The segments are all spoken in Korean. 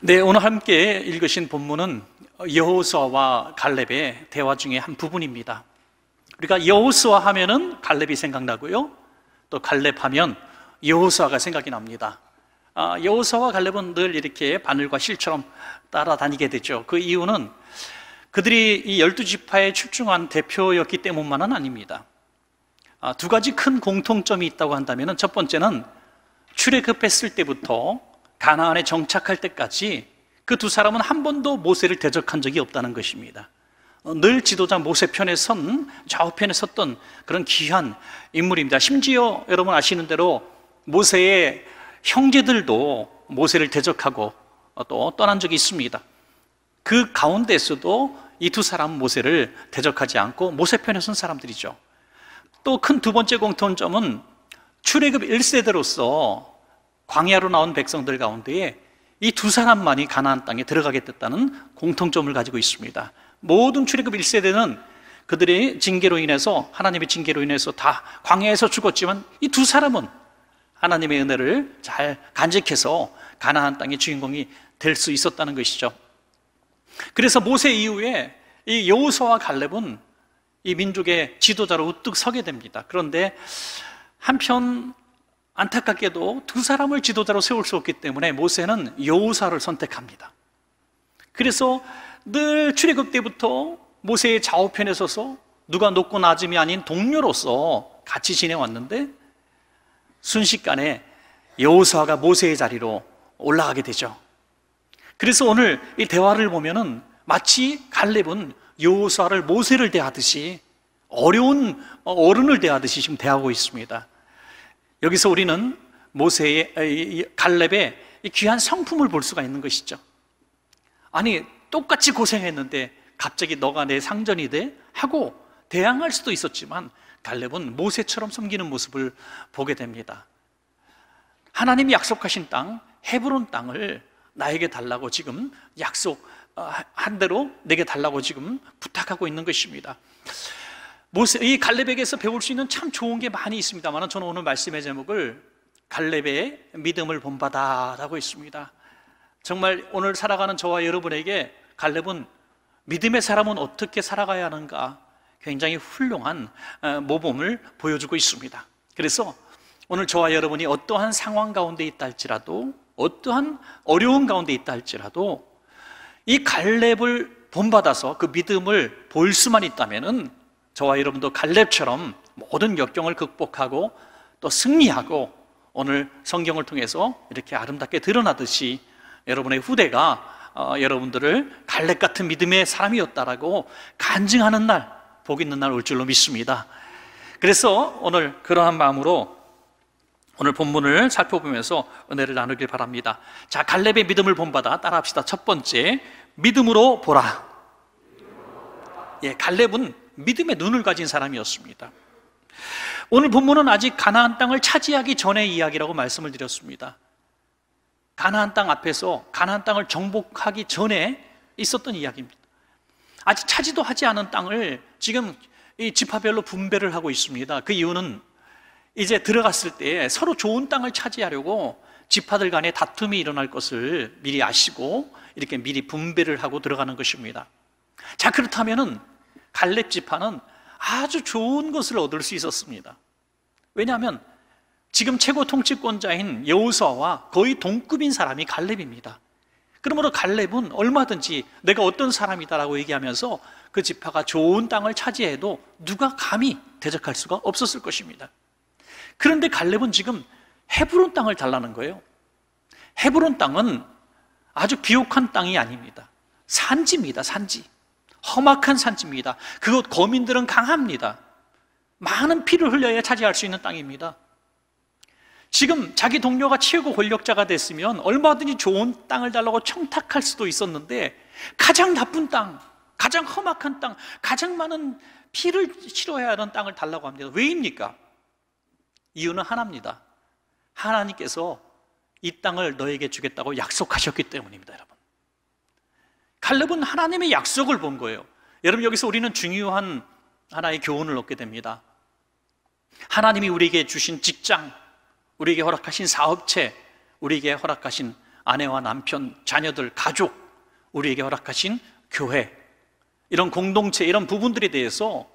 네, 오늘 함께 읽으신 본문은 여호수아와 갈렙의 대화 중에 한 부분입니다. 우리가 여호수아 하면은 갈렙이 생각나고요. 또 갈렙 하면 여호수아가 생각이 납니다. 아, 여호수아와 갈렙은 늘 이렇게 바늘과 실처럼 따라다니게 되죠. 그 이유는 그들이 이 열두 지파의 출중한 대표였기 때문만은 아닙니다. 아, 두 가지 큰 공통점이 있다고 한다면 첫 번째는 출애굽했을 때부터 가나안에 정착할 때까지 그 두 사람은 한 번도 모세를 대적한 적이 없다는 것입니다. 어, 늘 지도자 모세 편에 선 좌우편에 섰던 그런 귀한 인물입니다. 심지어 여러분 아시는 대로 모세의 형제들도 모세를 대적하고 어, 또 떠난 적이 있습니다. 그 가운데서도 이 두 사람 모세를 대적하지 않고 모세 편에 선 사람들이죠. 또 큰 두 번째 공통점은 출애굽 1세대로서 광야로 나온 백성들 가운데에 이 두 사람만이 가나안 땅에 들어가게 됐다는 공통점을 가지고 있습니다. 모든 출애굽 1세대는 그들의 징계로 인해서 하나님의 징계로 인해서 다 광야에서 죽었지만 이 두 사람은 하나님의 은혜를 잘 간직해서 가나안 땅의 주인공이 될 수 있었다는 것이죠. 그래서 모세 이후에 이 여호수아와 갈렙은 이 민족의 지도자로 우뚝 서게 됩니다. 그런데 한편 안타깝게도 두 사람을 지도자로 세울 수 없기 때문에 모세는 여우사를 선택합니다. 그래서 늘 출애굽 때부터 모세의 좌우편에 서서 누가 높고 낮음이 아닌 동료로서 같이 지내왔는데 순식간에 여우사가 모세의 자리로 올라가게 되죠. 그래서 오늘 이 대화를 보면은 마치 갈렙은 여우사를 모세를 대하듯이 어려운 어, 어른을 대하듯이 지금 대하고 있습니다. 여기서 우리는 모세의 갈렙의 귀한 성품을 볼 수가 있는 것이죠. 아니 똑같이 고생했는데 갑자기 너가 내 상전이 돼 하고 대항할 수도 있었지만 갈렙은 모세처럼 섬기는 모습을 보게 됩니다. 하나님이 약속하신 땅 헤브론 땅을 나에게 달라고 지금 약속한 어, 대로 내게 달라고 지금 부탁하고 있는 것입니다. 모세, 이 갈렙에게서 배울 수 있는 참 좋은 게 많이 있습니다만 저는 오늘 말씀의 제목을 갈렙의 믿음을 본받아라고 했습니다. 정말 오늘 살아가는 저와 여러분에게 갈렙은 믿음의 사람은 어떻게 살아가야 하는가 굉장히 훌륭한 어, 모범을 보여주고 있습니다. 그래서 오늘 저와 여러분이 어떠한 상황 가운데 있다 할지라도 어떠한 어려운 가운데 있다 할지라도 이 갈렙을 본받아서 그 믿음을 볼 수만 있다면은 저와 여러분도 갈렙처럼 모든 역경을 극복하고 또 승리하고 오늘 성경을 통해서 이렇게 아름답게 드러나듯이 여러분의 후대가 어, 여러분들을 갈렙 같은 믿음의 사람이었다라고 간증하는 날, 복 있는 날 올 줄로 믿습니다. 그래서 오늘 그러한 마음으로 오늘 본문을 살펴보면서 은혜를 나누길 바랍니다. 자, 갈렙의 믿음을 본받아 따라합시다. 첫 번째, 믿음으로 보라. 예, 갈렙은 믿음의 눈을 가진 사람이었습니다. 오늘 본문은 아직 가나안 땅을 차지하기 전의 이야기라고 말씀을 드렸습니다. 가나안 땅 앞에서 가나안 땅을 정복하기 전에 있었던 이야기입니다. 아직 차지도 하지 않은 땅을 지금 이 지파별로 분배를 하고 있습니다. 그 이유는 이제 들어갔을 때 서로 좋은 땅을 차지하려고 지파들 간에 다툼이 일어날 것을 미리 아시고 이렇게 미리 분배를 하고 들어가는 것입니다. 자, 그렇다면은 갈렙 지파는 아주 좋은 것을 얻을 수 있었습니다. 왜냐하면 지금 최고 통치권자인 여우서와 거의 동급인 사람이 갈렙입니다. 그러므로 갈렙은 얼마든지 내가 어떤 사람이다라고 얘기하면서 그 지파가 좋은 땅을 차지해도 누가 감히 대적할 수가 없었을 것입니다. 그런데 갈렙은 지금 헤브론 땅을 달라는 거예요. 헤브론 땅은 아주 비옥한 땅이 아닙니다. 산지입니다, 산지. 험악한 산지입니다. 그곳 거민들은 강합니다. 많은 피를 흘려야 차지할 수 있는 땅입니다. 지금 자기 동료가 최고 권력자가 됐으면 얼마든지 좋은 땅을 달라고 청탁할 수도 있었는데 가장 나쁜 땅, 가장 험악한 땅, 가장 많은 피를 치러야 하는 땅을 달라고 합니다. 왜입니까? 이유는 하나입니다. 하나님께서 이 땅을 너에게 주겠다고 약속하셨기 때문입니다, 여러분. 갈렙은 하나님의 약속을 본 거예요. 여러분 여기서 우리는 중요한 하나의 교훈을 얻게 됩니다. 하나님이 우리에게 주신 직장, 우리에게 허락하신 사업체, 우리에게 허락하신 아내와 남편, 자녀들, 가족, 우리에게 허락하신 교회, 이런 공동체, 이런 부분들에 대해서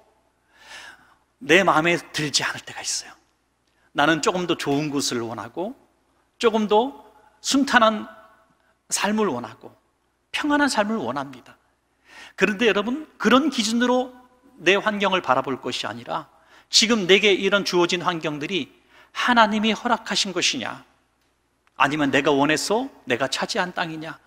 내 마음에 들지 않을 때가 있어요. 나는 조금 더 좋은 곳을 원하고, 조금 더 순탄한 삶을 원하고, 평안한 삶을 원합니다. 그런데 여러분, 그런 기준으로 내 환경을 바라볼 것이 아니라 지금 내게 이런 주어진 환경들이 하나님이 허락하신 것이냐? 아니면 내가 원해서 내가 차지한 땅이냐?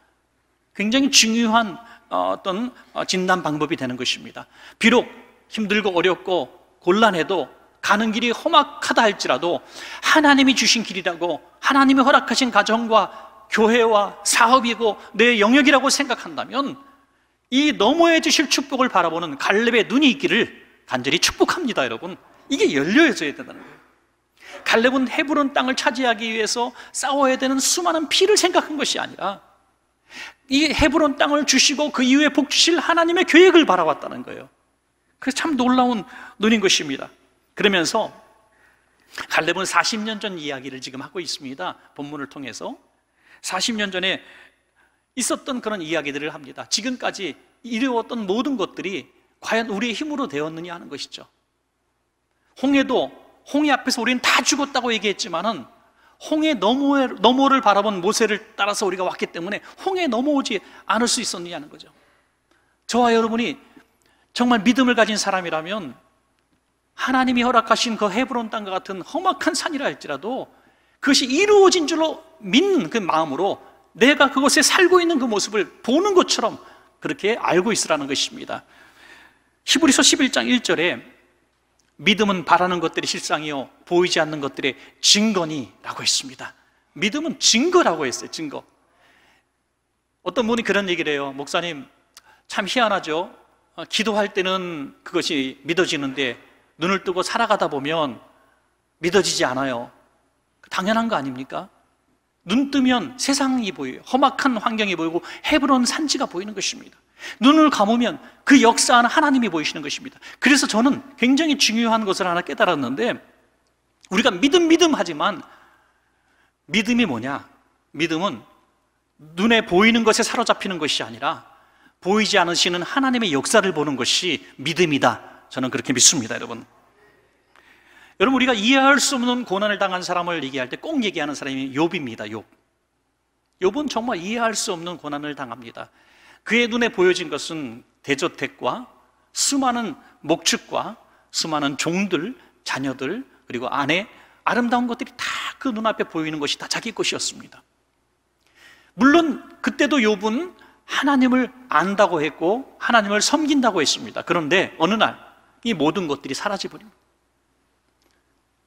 굉장히 중요한 어, 어떤 어, 진단 방법이 되는 것입니다. 비록 힘들고 어렵고 곤란해도 가는 길이 험악하다 할지라도 하나님이 주신 길이라고 하나님이 허락하신 가정과 교회와 사업이고 내 영역이라고 생각한다면 이 넘어해 주실 축복을 바라보는 갈렙의 눈이 있기를 간절히 축복합니다, 여러분. 이게 열려져야 된다는 거예요. 갈렙은 헤브론 땅을 차지하기 위해서 싸워야 되는 수많은 피를 생각한 것이 아니라 이 헤브론 땅을 주시고 그 이후에 복주실 하나님의 계획을 바라봤다는 거예요. 그래서 참 놀라운 눈인 것입니다. 그러면서 갈렙은 40년 전 이야기를 지금 하고 있습니다. 본문을 통해서 40년 전에 있었던 그런 이야기들을 합니다. 지금까지 이루었던 모든 것들이 과연 우리의 힘으로 되었느냐 하는 것이죠. 홍해도 홍해 앞에서 우리는 다 죽었다고 얘기했지만은 홍해 너머 너머를 바라본 모세를 따라서 우리가 왔기 때문에 홍해 넘어오지 않을 수 있었느냐는 하 거죠. 저와 여러분이 정말 믿음을 가진 사람이라면 하나님이 허락하신 그 헤브론 땅과 같은 험악한 산이라 할지라도 그것이 이루어진 줄로 믿는 그 마음으로 내가 그곳에 살고 있는 그 모습을 보는 것처럼 그렇게 알고 있으라는 것입니다. 히브리서 11장 1절에 믿음은 바라는 것들이 실상이요 보이지 않는 것들의 증거니라고 했습니다. 믿음은 증거라고 했어요. 증거. 어떤 분이 그런 얘기를 해요. 목사님, 참 희한하죠. 어, 기도할 때는 그것이 믿어지는데 눈을 뜨고 살아가다 보면 믿어지지 않아요. 당연한 거 아닙니까? 눈 뜨면 세상이 보여요. 험악한 환경이 보이고 헤브론 산지가 보이는 것입니다. 눈을 감으면 그 역사하는 하나님이 보이시는 것입니다. 그래서 저는 굉장히 중요한 것을 하나 깨달았는데 우리가 믿음 믿음 하지만 믿음이 뭐냐? 믿음은 눈에 보이는 것에 사로잡히는 것이 아니라 보이지 않으시는 하나님의 역사를 보는 것이 믿음이다. 저는 그렇게 믿습니다, 여러분. 여러분 우리가 이해할 수 없는 고난을 당한 사람을 얘기할 때 꼭 얘기하는 사람이 욥입니다. 욥. 욥은 정말 이해할 수 없는 고난을 당합니다. 그의 눈에 보여진 것은 대저택과 수많은 목축과 수많은 종들, 자녀들, 그리고 아내, 아름다운 것들이 다 그 눈앞에 보이는 것이 다 자기 것이었습니다. 물론 그때도 욥은 하나님을 안다고 했고 하나님을 섬긴다고 했습니다. 그런데 어느 날 이 모든 것들이 사라져 버립니다.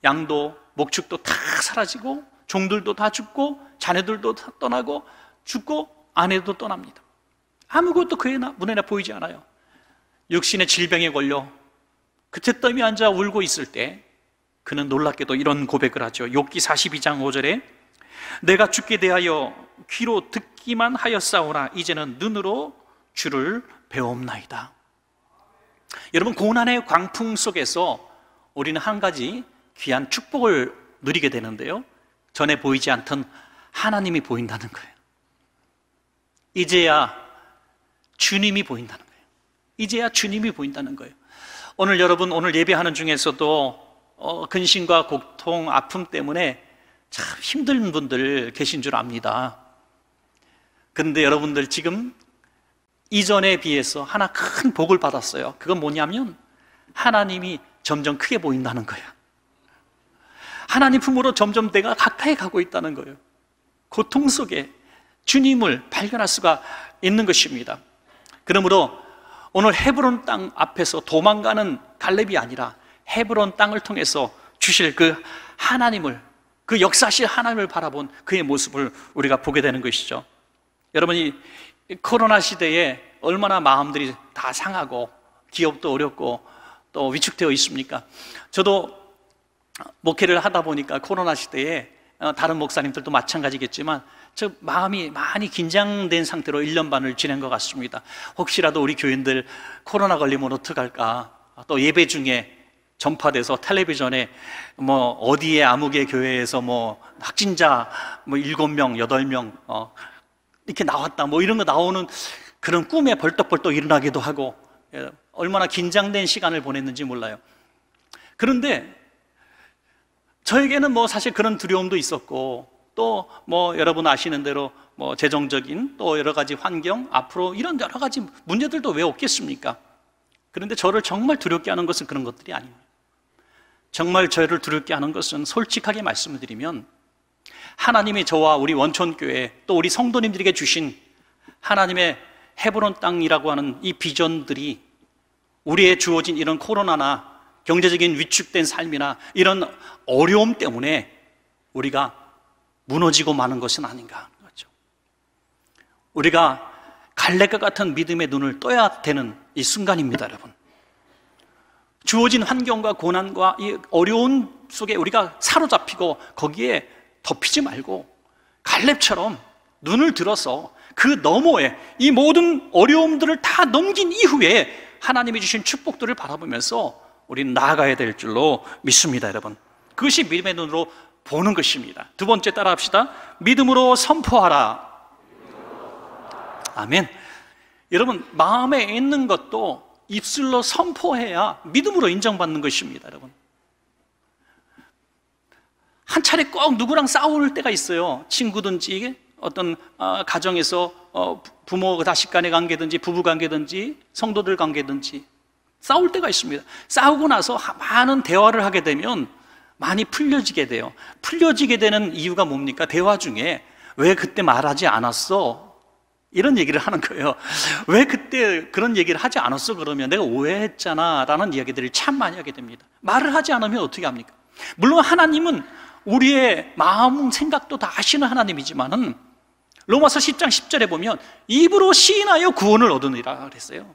양도 목축도 다 사라지고 종들도 다 죽고 자녀들도 다 떠나고 죽고 아내도 떠납니다. 아무것도 그의 눈에나 보이지 않아요. 육신의 질병에 걸려 그때 떠미 앉아 울고 있을 때 그는 놀랍게도 이런 고백을 하죠. 욥기 42장 5절에 내가 죽게 대하여 귀로 듣기만 하였사오나 이제는 눈으로 주를 배옵나이다. 여러분 고난의 광풍 속에서 우리는 한 가지 귀한 축복을 누리게 되는데요. 전에 보이지 않던 하나님이 보인다는 거예요. 이제야 주님이 보인다는 거예요. 이제야 주님이 보인다는 거예요. 오늘 여러분 오늘 예배하는 중에서도 어, 근심과 고통, 아픔 때문에 참 힘든 분들 계신 줄 압니다. 근데 여러분들 지금 이전에 비해서 하나 큰 복을 받았어요. 그건 뭐냐면 하나님이 점점 크게 보인다는 거예요. 하나님 품으로 점점 내가 가까이 가고 있다는 거예요. 고통 속에 주님을 발견할 수가 있는 것입니다. 그러므로 오늘 헤브론 땅 앞에서 도망가는 갈렙이 아니라 헤브론 땅을 통해서 주실 그 하나님을 그 역사실 하나님을 바라본 그의 모습을 우리가 보게 되는 것이죠. 여러분이 코로나 시대에 얼마나 마음들이 다 상하고 기업도 어렵고 또 위축되어 있습니까? 저도 목회를 하다 보니까 코로나 시대에 어, 다른 목사님들도 마찬가지겠지만 저 마음이 많이 긴장된 상태로 1년 반을 지낸 것 같습니다. 혹시라도 우리 교인들 코로나 걸리면 어떡할까? 또 예배 중에 전파돼서 텔레비전에 뭐 어디에 아무개 교회에서 뭐 확진자 뭐 7명, 8명 어 이렇게 나왔다 뭐 이런 거 나오는 그런 꿈에 벌떡벌떡 일어나기도 하고 예, 얼마나 긴장된 시간을 보냈는지 몰라요. 그런데 저에게는 뭐 사실 그런 두려움도 있었고 또 뭐 여러분 아시는 대로 뭐 재정적인 또 여러 가지 환경 앞으로 이런 여러 가지 문제들도 왜 없겠습니까? 그런데 저를 정말 두렵게 하는 것은 그런 것들이 아닙니다. 정말 저를 두렵게 하는 것은 솔직하게 말씀을 드리면 하나님이 저와 우리 원촌교회 또 우리 성도님들에게 주신 하나님의 헤브론 땅이라고 하는 이 비전들이 우리의 주어진 이런 코로나나 경제적인 위축된 삶이나 이런 어려움 때문에 우리가 무너지고 마는 것은 아닌가 하는 거죠. 우리가 갈래가 같은 믿음의 눈을 떠야 되는 이 순간입니다, 여러분. 주어진 환경과 고난과 이 어려운 속에 우리가 사로잡히고 거기에 덮이지 말고 갈렙처럼 눈을 들어서 그 너머에 이 모든 어려움들을 다 넘긴 이후에 하나님이 주신 축복들을 바라보면서 우리는 나아가야 될 줄로 믿습니다, 여러분. 그것이 믿음의 눈으로 보는 것입니다. 두 번째 따라합시다. 믿음으로 선포하라. 아멘. 여러분, 마음에 있는 것도 입술로 선포해야 믿음으로 인정받는 것입니다, 여러분. 한 차례 꼭 누구랑 싸울 때가 있어요. 친구든지 어떤 아, 가정에서 어, 부모 자식 간의 관계든지 부부 관계든지 성도들 관계든지 싸울 때가 있습니다. 싸우고 나서 많은 대화를 하게 되면 많이 풀려지게 돼요. 풀려지게 되는 이유가 뭡니까? 대화 중에 왜 그때 말하지 않았어? 이런 얘기를 하는 거예요. 왜 그때 그런 얘기를 하지 않았어? 그러면 내가 오해했잖아. 라는 이야기들을 참 많이 하게 됩니다. 말을 하지 않으면 어떻게 합니까? 물론 하나님은 우리의 마음, 생각도 다 아시는 하나님이지만은 로마서 10장 10절에 보면 입으로 시인하여 구원을 얻으니라 그랬어요.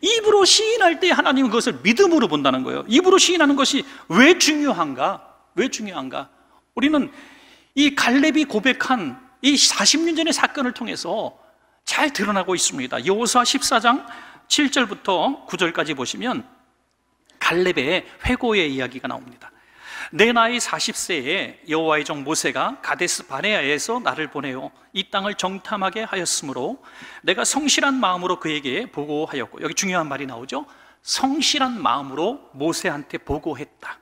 입으로 시인할 때 하나님은 그것을 믿음으로 본다는 거예요. 입으로 시인하는 것이 왜 중요한가? 왜 중요한가? 우리는 이 갈렙이 고백한 이 40년 전의 사건을 통해서 잘 드러나고 있습니다. 여호수아 14장 7절부터 9절까지 보시면 갈렙의 회고의 이야기가 나옵니다. 내 나이 40세에 여호와의 종 모세가 가데스 바네아에서 나를 보내어 이 땅을 정탐하게 하였으므로 내가 성실한 마음으로 그에게 보고하였고 여기 중요한 말이 나오죠. 성실한 마음으로 모세한테 보고했다.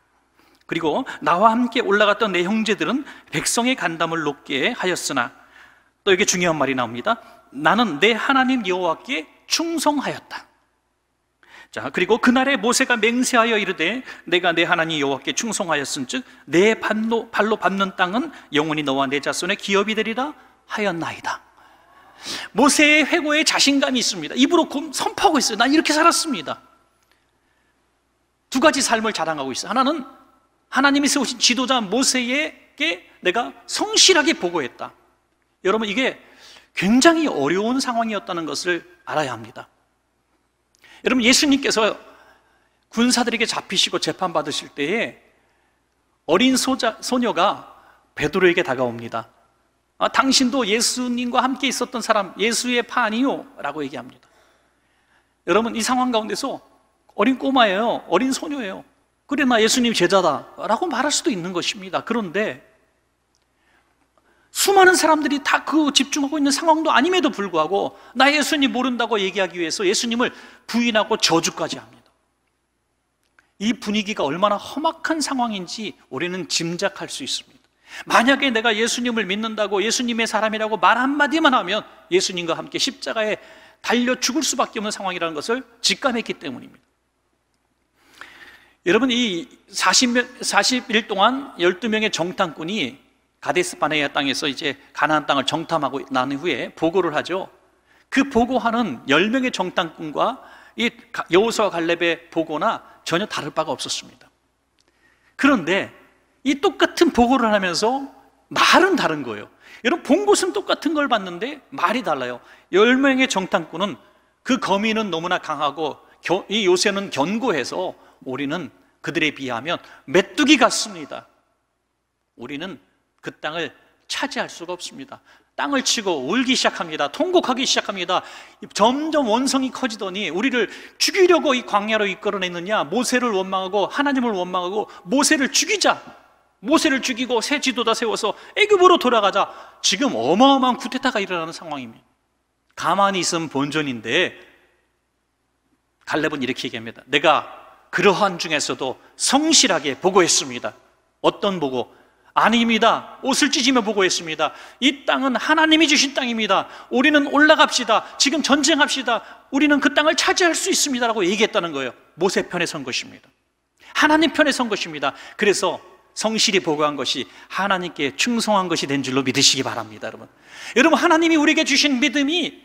그리고 나와 함께 올라갔던 내 형제들은 백성의 간담을 높게 하였으나 또 이게 중요한 말이 나옵니다. 나는 내 하나님 여호와께 충성하였다. 자, 그리고 그날에 모세가 맹세하여 이르되 내가 내 하나님 여호와께 충성하였은즉 내 발로 발로 밟는 땅은 영원히 너와 내 자손의 기업이 되리라 하였나이다. 모세의 회고에 자신감이 있습니다. 입으로 선포하고 있어요. 난 이렇게 살았습니다. 두 가지 삶을 자랑하고 있어요. 하나는 하나님이 세우신 지도자 모세에게 내가 성실하게 보고했다. 여러분 이게 굉장히 어려운 상황이었다는 것을 알아야 합니다. 여러분 예수님께서 군사들에게 잡히시고 재판받으실 때에 어린 소자, 소녀가 베드로에게 다가옵니다. 아, 당신도 예수님과 함께 있었던 사람, 예수의 판이요. 라고 얘기합니다. 여러분, 이 상황 가운데서 어린 꼬마예요. 어린 소녀예요. 그래, 나 예수님 제자다. 라고 말할 수도 있는 것입니다. 그런데 수많은 사람들이 다 그 집중하고 있는 상황도 아님에도 불구하고 나 예수님 모른다고 얘기하기 위해서 예수님을 부인하고 저주까지 합니다. 이 분위기가 얼마나 험악한 상황인지 우리는 짐작할 수 있습니다. 만약에 내가 예수님을 믿는다고 예수님의 사람이라고 말 한마디만 하면 예수님과 함께 십자가에 달려 죽을 수밖에 없는 상황이라는 것을 직감했기 때문입니다. 여러분, 이 40, 40일 동안 12명의 정탐꾼이 가데스 바네야 땅에서 이제 가나안 땅을 정탐하고 난 후에 보고를 하죠. 그 보고하는 10명의 정탐꾼과 이 여호수아 갈렙의 보고나 전혀 다를 바가 없었습니다. 그런데 이 똑같은 보고를 하면서 말은 다른 거예요. 여러분 본 곳은 똑같은 걸 봤는데 말이 달라요. 10명의 정탐꾼은 그 거미는 너무나 강하고 이 요새는 견고해서 우리는 그들에 비하면 메뚜기 같습니다. 우리는 그 땅을 차지할 수가 없습니다. 땅을 치고 울기 시작합니다. 통곡하기 시작합니다. 점점 원성이 커지더니 우리를 죽이려고 이 광야로 이끌어내느냐 모세를 원망하고 하나님을 원망하고 모세를 죽이자 모세를 죽이고 새 지도다 세워서 애굽으로 돌아가자 지금 어마어마한 쿠데타가 일어나는 상황입니다. 가만히 있으면 본전인데 갈렙은 이렇게 얘기합니다. 내가 그러한 중에서도 성실하게 보고했습니다. 어떤 보고? 아닙니다. 옷을 찢으며 보고했습니다. 이 땅은 하나님이 주신 땅입니다. 우리는 올라갑시다. 지금 전쟁합시다. 우리는 그 땅을 차지할 수 있습니다라고 얘기했다는 거예요. 모세 편에 선 것입니다. 하나님 편에 선 것입니다. 그래서 성실히 보고한 것이 하나님께 충성한 것이 된 줄로 믿으시기 바랍니다, 여러분. 여러분 하나님이 우리에게 주신 믿음이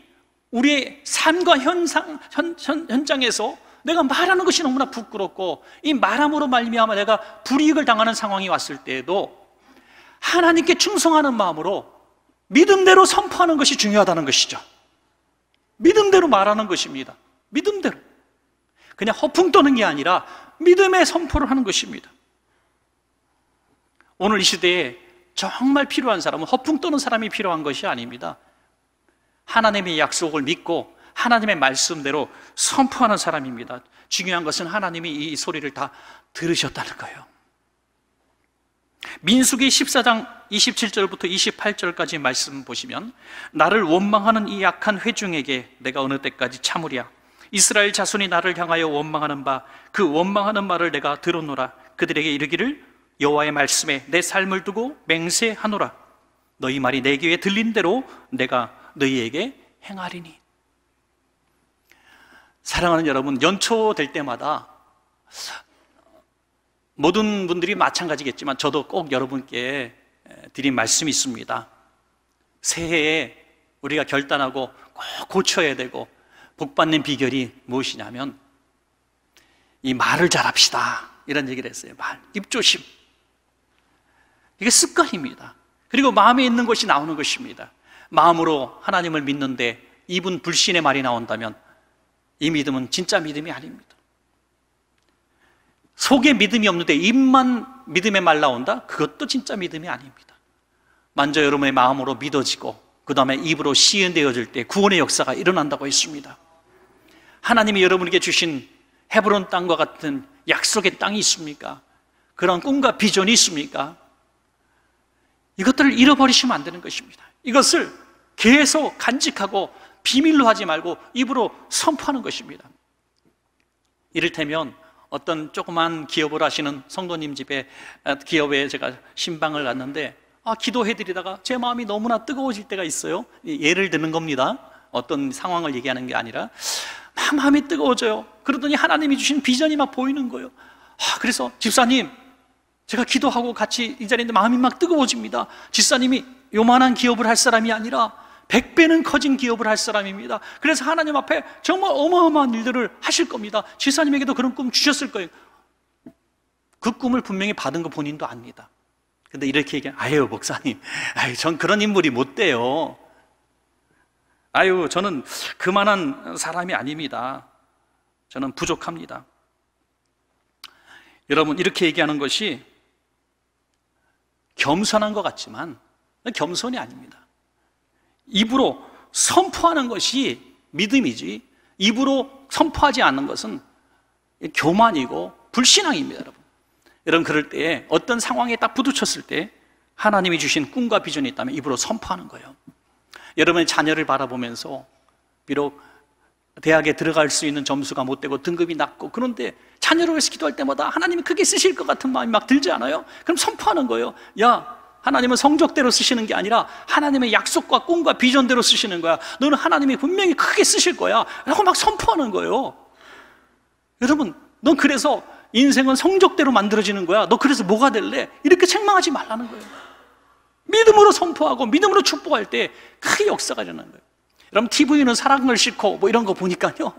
우리의 삶과 현상 현, 현, 현장에서 내가 말하는 것이 너무나 부끄럽고 이 말함으로 말미암아 내가 불이익을 당하는 상황이 왔을 때에도 하나님께 충성하는 마음으로 믿음대로 선포하는 것이 중요하다는 것이죠. 믿음대로 말하는 것입니다. 믿음대로. 그냥 허풍 떠는 게 아니라 믿음의 선포를 하는 것입니다. 오늘 이 시대에 정말 필요한 사람은 허풍 떠는 사람이 필요한 것이 아닙니다. 하나님의 약속을 믿고 하나님의 말씀대로 선포하는 사람입니다. 중요한 것은 하나님이 이 소리를 다 들으셨다는 거예요. 민숙이 14장 27절부터 28절까지 말씀 보시면 나를 원망하는 이 약한 회중에게 내가 어느 때까지 참으랴 이스라엘 자손이 나를 향하여 원망하는 바 그 원망하는 말을 내가 들었노라 그들에게 이르기를 여호와의 말씀에 내 삶을 두고 맹세하노라 너희 말이 내 귀에 들린 대로 내가 너희에게 행하리니 사랑하는 여러분 연초 될 때마다 모든 분들이 마찬가지겠지만 저도 꼭 여러분께 드린 말씀이 있습니다. 새해에 우리가 결단하고 꼭 고쳐야 되고 복받는 비결이 무엇이냐면 이 말을 잘합시다. 이런 얘기를 했어요. 말, 입조심. 이게 습관입니다. 그리고 마음에 있는 것이 나오는 것입니다. 마음으로 하나님을 믿는데 이분 불신의 말이 나온다면 이 믿음은 진짜 믿음이 아닙니다. 속에 믿음이 없는데 입만 믿음의 말 나온다? 그것도 진짜 믿음이 아닙니다. 먼저 여러분의 마음으로 믿어지고 그 다음에 입으로 시연되어질 때 구원의 역사가 일어난다고 했습니다. 하나님이 여러분에게 주신 헤브론 땅과 같은 약속의 땅이 있습니까? 그런 꿈과 비전이 있습니까? 이것들을 잃어버리시면 안 되는 것입니다. 이것을 계속 간직하고 비밀로 하지 말고 입으로 선포하는 것입니다. 이를테면 어떤 조그만 기업을 하시는 성도님 집에 아, 기업에 제가 신방을 갔는데 아, 기도해드리다가 제 마음이 너무나 뜨거워질 때가 있어요. 예를 드는 겁니다. 어떤 상황을 얘기하는 게 아니라 마음이 뜨거워져요. 그러더니 하나님이 주신 비전이 막 보이는 거예요. 아, 그래서 집사님, 제가 기도하고 같이 이 자리인데 마음이 막 뜨거워집니다. 집사님이 요만한 기업을 할 사람이 아니라 100배는 커진 기업을 할 사람입니다. 그래서 하나님 앞에 정말 어마어마한 일들을 하실 겁니다. 지사님에게도 그런 꿈 주셨을 거예요. 그 꿈을 분명히 받은 거 본인도 압니다. 근데 이렇게 얘기하면, 아유, 목사님, 아유, 전 그런 인물이 못 돼요. 아유, 저는 그만한 사람이 아닙니다. 저는 부족합니다. 여러분, 이렇게 얘기하는 것이 겸손한 것 같지만 겸손이 아닙니다. 입으로 선포하는 것이 믿음이지 입으로 선포하지 않는 것은 교만이고 불신앙입니다, 여러분. 여러분 그럴 때 어떤 상황에 딱 부딪혔을 때 하나님이 주신 꿈과 비전이 있다면 입으로 선포하는 거예요. 여러분의 자녀를 바라보면서 비록 대학에 들어갈 수 있는 점수가 못 되고 등급이 낮고 그런데 자녀를 위해서 기도할 때마다 하나님이 크게 쓰실 것 같은 마음이 막 들지 않아요? 그럼 선포하는 거예요. 야, 하나님은 성적대로 쓰시는 게 아니라 하나님의 약속과 꿈과 비전대로 쓰시는 거야. 너는 하나님이 분명히 크게 쓰실 거야. 라고 막 선포하는 거예요. 여러분, 넌 그래서 인생은 성적대로 만들어지는 거야. 너 그래서 뭐가 될래? 이렇게 책망하지 말라는 거예요. 믿음으로 선포하고 믿음으로 축복할 때 크게 역사가 일는 거예요. 여러분, TV는 사랑을 싣고 뭐 이런 거 보니까요.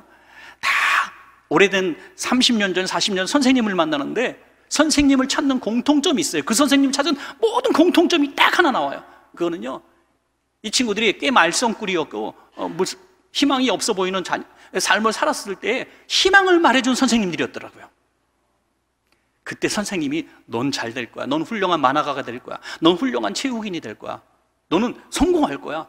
다 오래된 30년 전, 40년 선생님을 만나는데 선생님을 찾는 공통점이 있어요. 그 선생님 찾은 모든 공통점이 딱 하나 나와요. 그거는요, 이 친구들이 꽤 말썽꾸리였고, 어, 뭐, 희망이 없어 보이는 자, 삶을 살았을 때 희망을 말해준 선생님들이었더라고요. 그때 선생님이 넌 잘 될 거야. 넌 훌륭한 만화가가 될 거야. 넌 훌륭한 체육인이 될 거야. 너는 성공할 거야.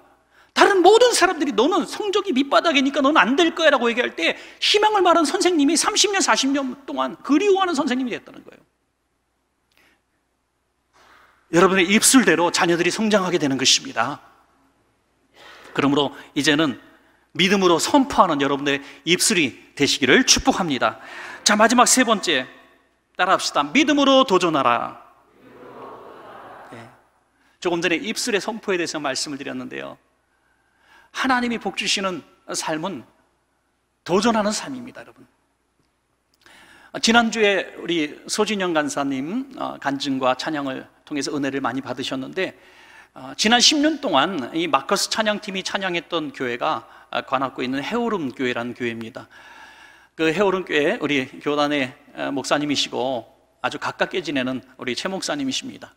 다른 모든 사람들이 너는 성적이 밑바닥이니까 넌 안 될 거야 라고 얘기할 때 희망을 말한 선생님이 30년, 40년 동안 그리워하는 선생님이 됐다는 거예요. 여러분의 입술대로 자녀들이 성장하게 되는 것입니다. 그러므로 이제는 믿음으로 선포하는 여러분의 입술이 되시기를 축복합니다. 자, 마지막 세 번째. 따라합시다. 믿음으로 도전하라. 네. 조금 전에 입술의 선포에 대해서 말씀을 드렸는데요. 하나님이 복주시는 삶은 도전하는 삶입니다, 여러분. 지난주에 우리 소진영 간사님 어, 간증과 찬양을 통해서 은혜를 많이 받으셨는데 어, 지난 10년 동안 이 마커스 찬양팀이 찬양했던 교회가 아, 관악구에 있는 해오름 교회라는 교회입니다. 그 해오름 교회 우리 교단의 어, 목사님이시고 아주 가깝게 지내는 우리 최 목사님이십니다.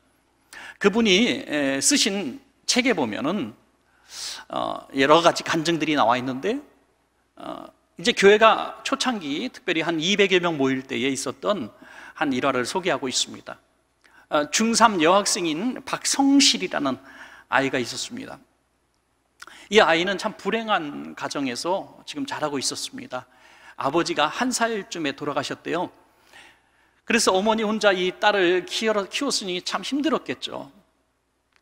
그분이 쓰신 책에 보면은 어, 여러 가지 간증들이 나와 있는데 이제 교회가 초창기 특별히 한 200여 명 모일 때에 있었던 한 일화를 소개하고 있습니다. 어, 중3 여학생인 박성실이라는 아이가 있었습니다. 이 아이는 참 불행한 가정에서 지금 자라고 있었습니다. 아버지가 한 살쯤에 돌아가셨대요. 그래서 어머니 혼자 이 딸을 키웠으니 참 힘들었겠죠.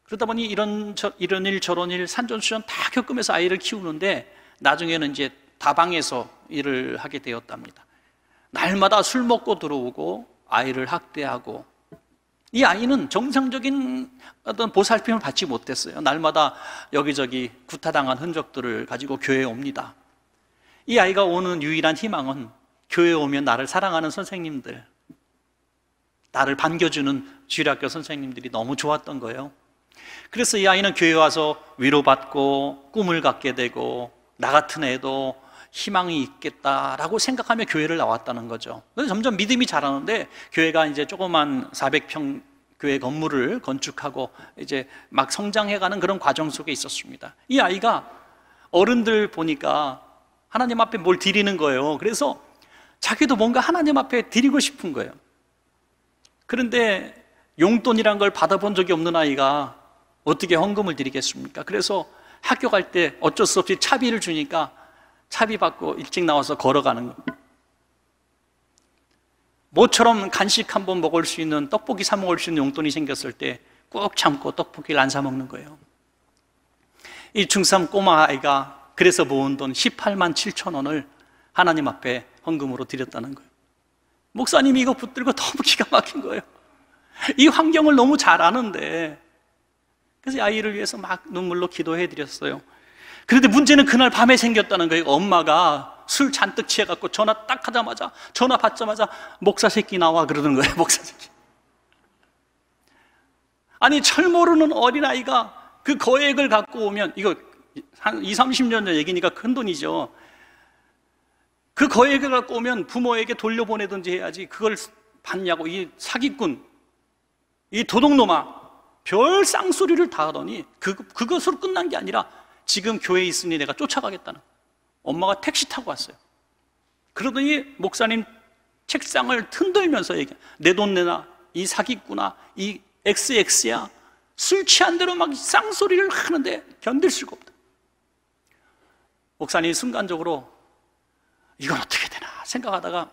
그러다 보니 이런, 저, 이런 일, 저런 일, 산전수전 다 겪으면서 아이를 키우는데 나중에는 이제 다방에서 일을 하게 되었답니다. 날마다 술 먹고 들어오고 아이를 학대하고 이 아이는 정상적인 어떤 보살핌을 받지 못했어요. 날마다 여기저기 구타당한 흔적들을 가지고 교회에 옵니다. 이 아이가 오는 유일한 희망은 교회에 오면 나를 사랑하는 선생님들, 나를 반겨주는 주일학교 선생님들이 너무 좋았던 거예요. 그래서 이 아이는 교회 와서 위로받고 꿈을 갖게 되고 나 같은 애도 희망이 있겠다라고 생각하며 교회를 나왔다는 거죠. 그래서 점점 믿음이 자라는데 교회가 이제 조그만 400평 교회 건물을 건축하고 이제 막 성장해가는 그런 과정 속에 있었습니다. 이 아이가 어른들 보니까 하나님 앞에 뭘 드리는 거예요. 그래서 자기도 뭔가 하나님 앞에 드리고 싶은 거예요. 그런데 용돈이란 걸 받아본 적이 없는 아이가 어떻게 헌금을 드리겠습니까? 그래서 학교 갈 때 어쩔 수 없이 차비를 주니까 차비받고 일찍 나와서 걸어가는 겁 모처럼 간식 한 번 먹을 수 있는 떡볶이 사 먹을 수 있는 용돈이 생겼을 때 꼭 참고 떡볶이를 안 사 먹는 거예요. 이 중3 꼬마 아이가 그래서 모은 돈 18만 7천 원을 하나님 앞에 헌금으로 드렸다는 거예요. 목사님이 이거 붙들고 너무 기가 막힌 거예요. 이 환경을 너무 잘 아는데 그래서 아이를 위해서 막 눈물로 기도해 드렸어요. 그런데 문제는 그날 밤에 생겼다는 거예요. 엄마가 술 잔뜩 취해갖고 전화 딱 하자마자, 전화 받자마자, 목사 새끼 나와 그러는 거예요, 목사 새끼. 아니, 철 모르는 어린아이가 그 거액을 갖고 오면, 이거 한 20, 30년 전 얘기니까 큰 돈이죠. 그 거액을 갖고 오면 부모에게 돌려보내든지 해야지 그걸 받냐고 이 사기꾼, 이 도둑놈아, 별 쌍소리를 다 하더니 그, 그것으로 끝난 게 아니라 지금 교회에 있으니 내가 쫓아가겠다는 엄마가 택시 타고 왔어요. 그러더니 목사님 책상을 흔들면서 얘기 해내 돈 내놔. 이 사기꾼아. 이 XX야. 술 취한 대로 막 쌍소리를 하는데 견딜 수가 없다. 목사님 순간적으로 이건 어떻게 되나 생각하다가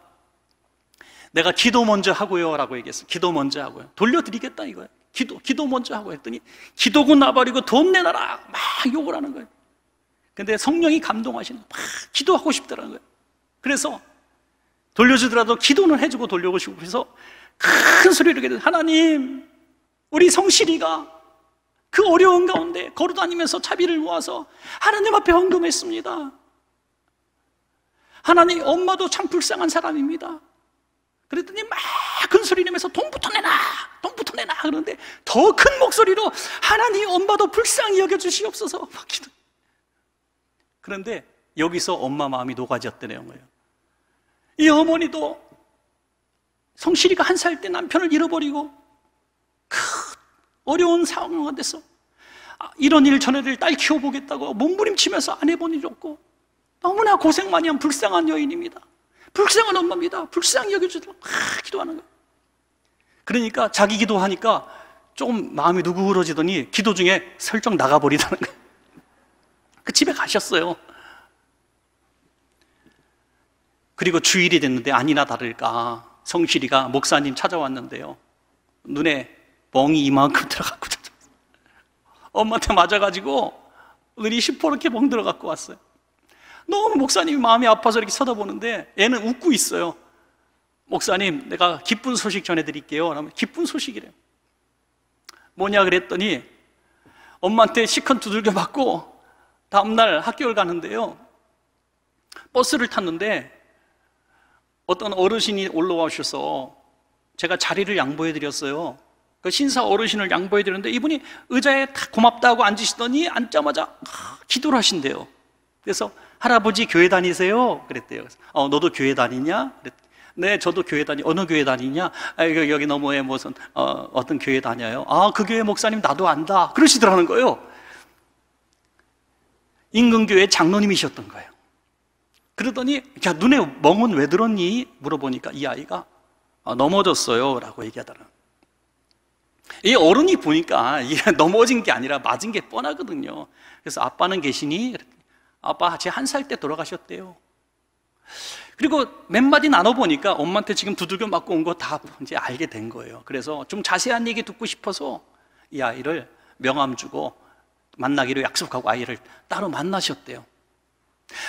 내가 기도 먼저 하고요 라고 얘기했어요. 기도 먼저 하고요. 돌려드리겠다 이거예요. 기도, 기도 먼저 하고 했더니 기도고 나발이고 돈 내놔라! 막 욕을 하는 거예요. 근데 성령이 감동하시는 막 기도하고 싶다라는 거예요. 그래서 돌려주더라도 기도는 해주고 돌려고 싶어서 큰 소리를 이렇게 하나님, 우리 성실이가 그 어려운 가운데 걸어다니면서 차비를 모아서 하나님 앞에 헌금했습니다. 하나님, 엄마도 참 불쌍한 사람입니다. 그랬더니 막 큰 소리 내면서 돈부터 내놔! 돈부터 내놔! 그러는데 더 큰 목소리로 하나님 엄마도 불쌍히 여겨주시옵소서! 막 기도. 그런데 여기서 엄마 마음이 녹아졌다는 거예요. 이 어머니도 성실이가 한 살 때 남편을 잃어버리고 큰 그 어려운 상황 가돼서 아, 이런 일 저런 일딸 키워보겠다고 몸부림치면서 안해보일 없고 너무나 고생 많이 한 불쌍한 여인입니다. 불쌍한 엄마입니다. 불쌍히 여겨주도록 막 아, 기도하는 거예요. 그러니까 자기 기도하니까 조금 마음이 누그러지더니 기도 중에 설정 나가버리다는 거예요. 그 집에 가셨어요. 그리고 주일이 됐는데 아니나 다를까 성실이가 목사님 찾아왔는데요. 눈에 멍이 이만큼 들어갔고 엄마한테 맞아가지고 눈이 시퍼렇게 멍 들어갖고 왔어요. 너무 목사님이 마음이 아파서 이렇게 쳐다보는데 애는 웃고 있어요. 목사님, 내가 기쁜 소식 전해드릴게요. 그러면 기쁜 소식이래요. 뭐냐 그랬더니 엄마한테 시큰 두들겨 맞고 다음날 학교를 가는데요. 버스를 탔는데 어떤 어르신이 올라와 주셔서 제가 자리를 양보해 드렸어요. 그 신사 어르신을 양보해 드렸는데 이분이 의자에 다 고맙다고 앉으시더니 앉자마자 아, 기도를 하신대요. 그래서 할아버지 교회 다니세요? 그랬대요. 어, 너도 교회 다니냐? 그랬대요. 네, 저도 교회 다니. 어느 교회 다니냐? 아, 여기 너머에 무슨 어, 어떤 교회 다녀요? 아, 그 교회 목사님 나도 안다. 그러시더라는 거예요. 인근교회 장로님이셨던 거예요. 그러더니 야 눈에 멍은 왜 들었니? 물어보니까 이 아이가 아, 어, 넘어졌어요라고 얘기하더라. 이 어른이 보니까 이게 넘어진 게 아니라 맞은 게 뻔하거든요. 그래서 아빠는 계시니? 그랬더니, 아빠 제 한 살 때 돌아가셨대요. 그리고 몇 마디 나눠보니까 엄마한테 지금 두들겨 맞고 온 거 다 이제 알게 된 거예요. 그래서 좀 자세한 얘기 듣고 싶어서 이 아이를 명함 주고 만나기로 약속하고 아이를 따로 만나셨대요.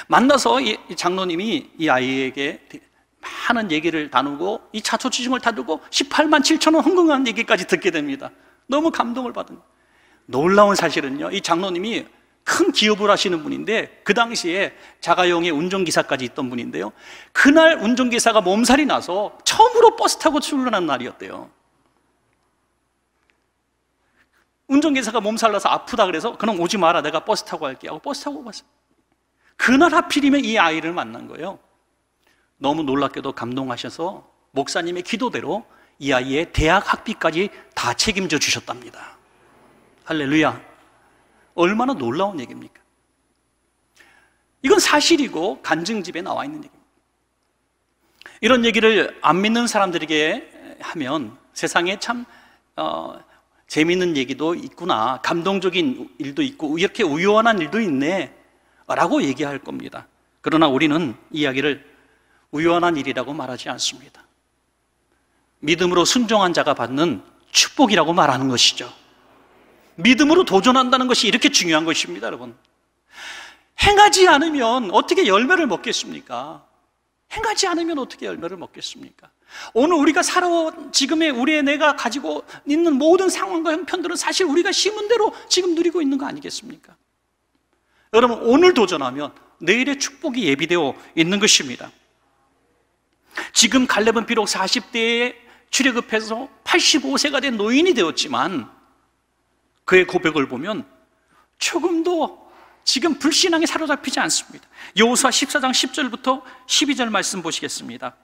만나서 이 장로님이 이 아이에게 많은 얘기를 나누고 이 자초지심을 다루고 18만 7천 원헌금하 얘기까지 듣게 됩니다. 너무 감동을 받은 놀라운 사실은요. 이 장로님이 큰 기업을 하시는 분인데 그 당시에 자가용의 운전기사까지 있던 분인데요. 그날 운전기사가 몸살이 나서 처음으로 버스 타고 출근한 날이었대요. 운전기사가 몸살 나서 아프다 그래서 그럼 오지 마라 내가 버스 타고 갈게 하고 버스 타고 갔어요. 그날 하필이면 이 아이를 만난 거예요. 너무 놀랍게도 감동하셔서 목사님의 기도대로 이 아이의 대학 학비까지 다 책임져 주셨답니다. 할렐루야. 얼마나 놀라운 얘기입니까? 이건 사실이고 간증집에 나와 있는 얘기입니다. 이런 얘기를 안 믿는 사람들에게 하면 세상에 참 어, 재미있는 얘기도 있구나 감동적인 일도 있고 이렇게 우연한 일도 있네 라고 얘기할 겁니다 그러나 우리는 이야기를 우연한 일이라고 말하지 않습니다 믿음으로 순종한 자가 받는 축복이라고 말하는 것이죠 믿음으로 도전한다는 것이 이렇게 중요한 것입니다, 여러분. 행하지 않으면 어떻게 열매를 먹겠습니까? 행하지 않으면 어떻게 열매를 먹겠습니까? 오늘 우리가 살아 지금의 우리의 내가 가지고 있는 모든 상황과 형편들은 사실 우리가 심은 대로 지금 누리고 있는 거 아니겠습니까? 여러분 오늘 도전하면 내일의 축복이 예비되어 있는 것입니다. 지금 갈렙은 비록 40대에 출애굽해서 85세가 된 노인이 되었지만 그의 고백을 보면 조금도 지금 불신앙에 사로잡히지 않습니다. 여호수아 14장 10절부터 12절 말씀 보시겠습니다.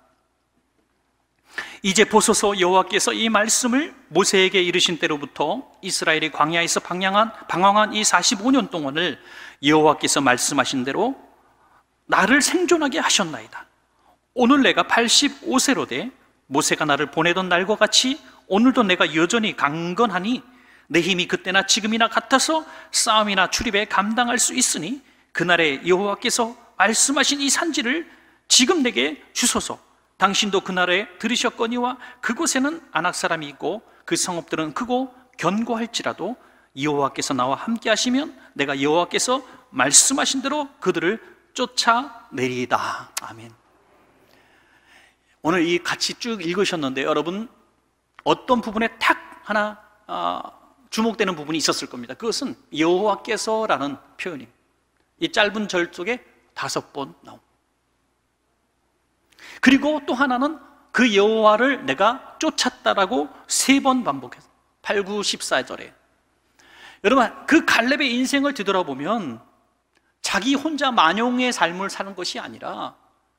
이제 보소서 여호와께서 이 말씀을 모세에게 이르신 때로부터 이스라엘이 광야에서 방향한, 방황한 이 45년 동안을 여호와께서 말씀하신 대로 나를 생존하게 하셨나이다. 오늘 내가 85세로 돼 모세가 나를 보내던 날과 같이 오늘도 내가 여전히 강건하니 내 힘이 그때나 지금이나 같아서 싸움이나 출입에 감당할 수 있으니 그날에 여호와께서 말씀하신 이 산지를 지금 내게 주소서 당신도 그날에 들으셨거니와 그곳에는 안악 사람이 있고 그 성읍들은 크고 견고할지라도 여호와께서 나와 함께 하시면 내가 여호와께서 말씀하신 대로 그들을 쫓아내리다. 아멘. 오늘 이 같이 쭉 읽으셨는데 여러분 어떤 부분에 탁 하나 어, 주목되는 부분이 있었을 겁니다. 그것은 여호와께서라는 표현입니다. 이 짧은 절 속에 다섯 번 나옵니다. 그리고 또 하나는 그 여호와를 내가 쫓았다라고 세 번 반복해서 8, 9, 14절에 여러분 그 갈렙의 인생을 되돌아보면 자기 혼자 만용의 삶을 사는 것이 아니라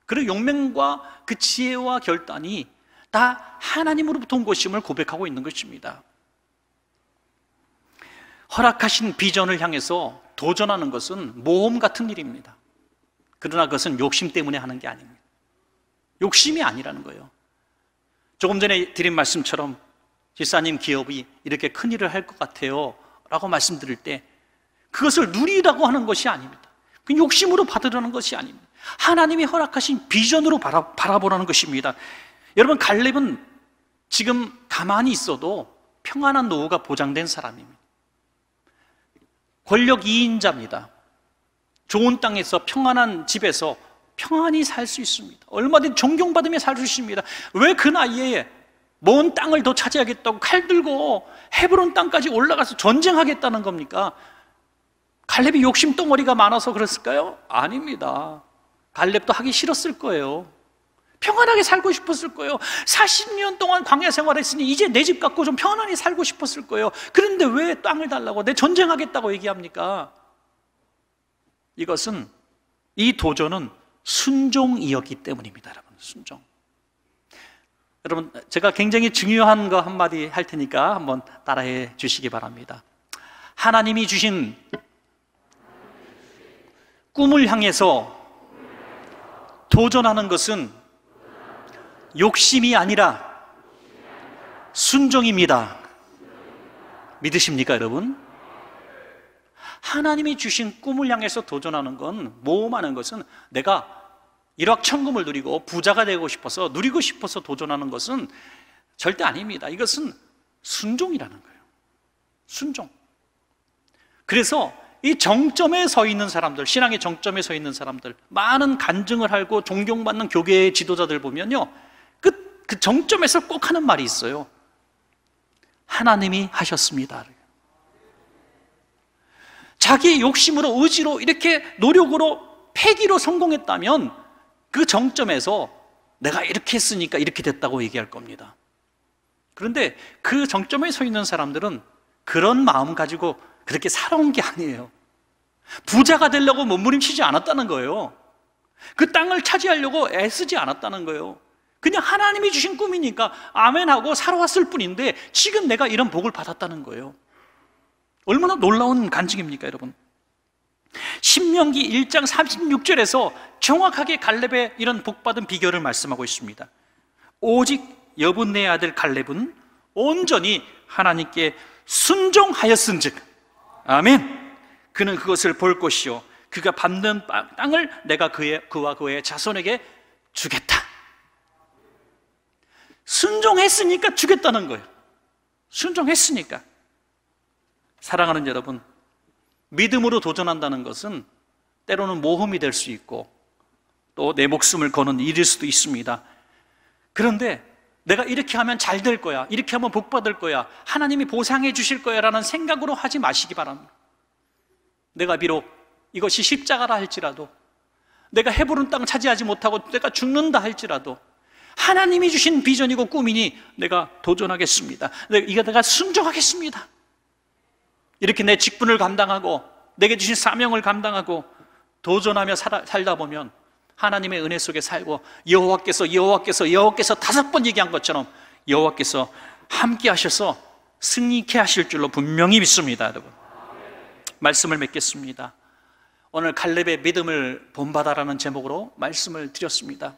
그런 용맹과 그 지혜와 결단이 다 하나님으로부터 온 것임을 고백하고 있는 것입니다 허락하신 비전을 향해서 도전하는 것은 모험 같은 일입니다. 그러나 그것은 욕심 때문에 하는 게 아닙니다. 욕심이 아니라는 거예요. 조금 전에 드린 말씀처럼 집사님 기업이 이렇게 큰 일을 할 것 같아요. 라고 말씀드릴 때 그것을 누리라고 하는 것이 아닙니다. 그 욕심으로 받으려는 것이 아닙니다. 하나님이 허락하신 비전으로 바라, 바라보라는 것입니다. 여러분, 갈렙은 지금 가만히 있어도 평안한 노후가 보장된 사람입니다. 권력 2인자입니다. 좋은 땅에서 평안한 집에서 평안히 살 수 있습니다. 얼마든지 존경받으며 살 수 있습니다. 왜 그 나이에 먼 땅을 더 차지하겠다고 칼 들고 헤브론 땅까지 올라가서 전쟁하겠다는 겁니까? 갈렙이 욕심 덩어리가 많아서 그랬을까요? 아닙니다. 갈렙도 하기 싫었을 거예요. 평안하게 살고 싶었을 거예요. 40년 동안 광야 생활했으니 이제 내 집 갖고 좀 편안히 살고 싶었을 거예요. 그런데 왜 땅을 달라고 내 전쟁하겠다고 얘기합니까? 이것은 이 도전은 순종이었기 때문입니다, 여러분. 순종. 여러분, 제가 굉장히 중요한 거 한마디 할 테니까 한번 따라해 주시기 바랍니다. 하나님이 주신 꿈을 향해서 도전하는 것은 욕심이 아니라 순종입니다. 믿으십니까, 여러분? 하나님이 주신 꿈을 향해서 도전하는 건, 모험하는 것은 내가 일확천금을 누리고 부자가 되고 싶어서, 누리고 싶어서 도전하는 것은 절대 아닙니다. 이것은 순종이라는 거예요. 순종. 그래서 이 정점에 서 있는 사람들, 신앙의 정점에 서 있는 사람들, 많은 간증을 하고 존경받는 교계의 지도자들 보면요. 그 정점에서 꼭 하는 말이 있어요. 하나님이 하셨습니다. 자기의 욕심으로 의지로 이렇게 노력으로 패기로 성공했다면 그 정점에서 내가 이렇게 했으니까 이렇게 됐다고 얘기할 겁니다. 그런데 그 정점에 서 있는 사람들은 그런 마음 가지고 그렇게 살아온 게 아니에요. 부자가 되려고 몸부림치지 않았다는 거예요. 그 땅을 차지하려고 애쓰지 않았다는 거예요. 그냥 하나님이 주신 꿈이니까 아멘하고 살아왔을 뿐인데 지금 내가 이런 복을 받았다는 거예요. 얼마나 놀라운 간증입니까, 여러분? 신명기 1장 36절에서 정확하게 갈렙의 이런 복받은 비결을 말씀하고 있습니다. 오직 여분네 아들 갈렙은 온전히 하나님께 순종하였은즉 아멘. 그는 그것을 볼 것이요 그가 밟는 땅을 내가 그의 그와 그의 자손에게 주겠다. 순종했으니까 죽였다는 거예요. 순종했으니까. 사랑하는 여러분, 믿음으로 도전한다는 것은 때로는 모험이 될 수 있고 또 내 목숨을 거는 일일 수도 있습니다. 그런데 내가 이렇게 하면 잘 될 거야. 이렇게 하면 복 받을 거야. 하나님이 보상해 주실 거야라는 생각으로 하지 마시기 바랍니다. 내가 비록 이것이 십자가라 할지라도 내가 해부론땅 차지하지 못하고 내가 죽는다 할지라도 하나님이 주신 비전이고 꿈이니 내가 도전하겠습니다. 내가, 내가 순종하겠습니다. 이렇게 내 직분을 감당하고 내게 주신 사명을 감당하고 도전하며 살다 보면 하나님의 은혜 속에 살고 여호와께서 여호와께서 여호와께서 다섯 번 얘기한 것처럼 여호와께서 함께 하셔서 승리케 하실 줄로 분명히 믿습니다, 여러분. 말씀을 맺겠습니다. 오늘 갈렙의 믿음을 본받아라는 제목으로 말씀을 드렸습니다.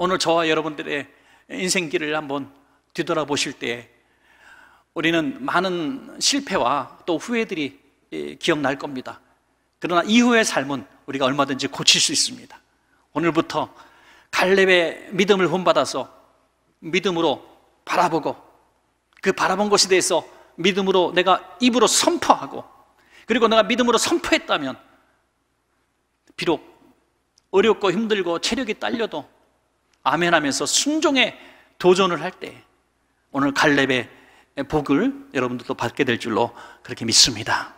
오늘 저와 여러분들의 인생길을 한번 뒤돌아보실 때 우리는 많은 실패와 또 후회들이 예, 기억날 겁니다. 그러나 이후의 삶은 우리가 얼마든지 고칠 수 있습니다. 오늘부터 갈렙의 믿음을 본받아서 믿음으로 바라보고 그 바라본 것에 대해서 믿음으로 내가 입으로 선포하고 그리고 내가 믿음으로 선포했다면 비록 어렵고 힘들고 체력이 딸려도 아멘 하면서 순종에 도전을 할 때 오늘 갈렙의 복을 여러분들도 받게 될 줄로 그렇게 믿습니다.